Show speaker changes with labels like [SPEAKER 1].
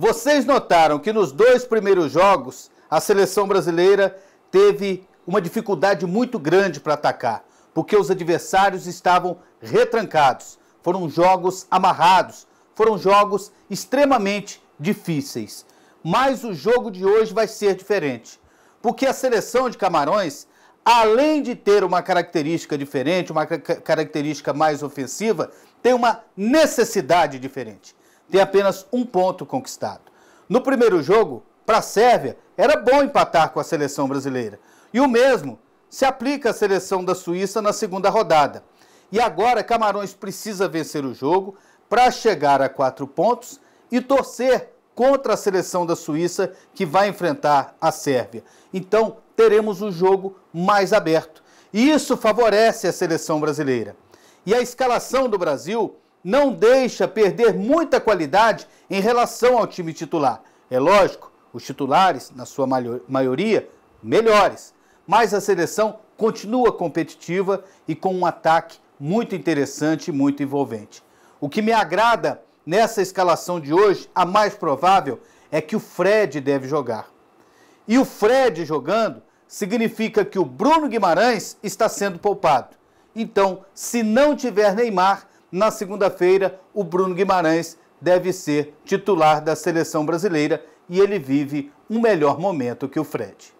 [SPEAKER 1] Vocês notaram que nos dois primeiros jogos a seleção brasileira teve uma dificuldade muito grande para atacar, porque os adversários estavam retrancados. Foram jogos amarrados, foram jogos extremamente difíceis. Mas o jogo de hoje vai ser diferente, porque a seleção de Camarões, além de ter uma característica diferente, uma característica mais ofensiva, tem uma necessidade diferente tem apenas um ponto conquistado. No primeiro jogo, para a Sérvia, era bom empatar com a seleção brasileira. E o mesmo se aplica à seleção da Suíça na segunda rodada. E agora Camarões precisa vencer o jogo para chegar a quatro pontos e torcer contra a seleção da Suíça que vai enfrentar a Sérvia. Então teremos um jogo mais aberto. E isso favorece a seleção brasileira. E a escalação do Brasil não deixa perder muita qualidade em relação ao time titular. É lógico, os titulares, na sua maioria, melhores. Mas a seleção continua competitiva e com um ataque muito interessante e muito envolvente. O que me agrada nessa escalação de hoje, a mais provável, é que o Fred deve jogar. E o Fred jogando significa que o Bruno Guimarães está sendo poupado. Então, se não tiver Neymar, na segunda-feira, o Bruno Guimarães deve ser titular da seleção brasileira e ele vive um melhor momento que o Fred.